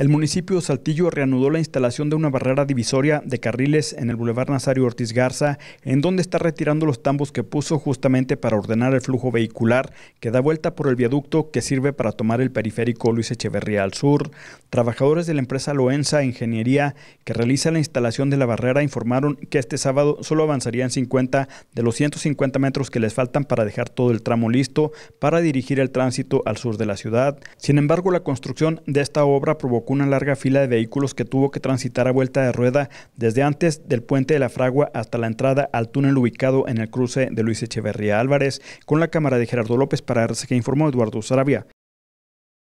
El municipio de Saltillo reanudó la instalación de una barrera divisoria de carriles en el Boulevard Nazario Ortiz Garza, en donde está retirando los tambos que puso justamente para ordenar el flujo vehicular que da vuelta por el viaducto que sirve para tomar el periférico Luis Echeverría al sur. Trabajadores de la empresa Loenza Ingeniería, que realiza la instalación de la barrera, informaron que este sábado solo avanzarían 50 de los 150 metros que les faltan para dejar todo el tramo listo para dirigir el tránsito al sur de la ciudad. Sin embargo, la construcción de esta obra provocó una larga fila de vehículos que tuvo que transitar a vuelta de rueda desde antes del puente de la Fragua hasta la entrada al túnel ubicado en el cruce de Luis Echeverría Álvarez con la Cámara de Gerardo López para que informó Eduardo Sarabia.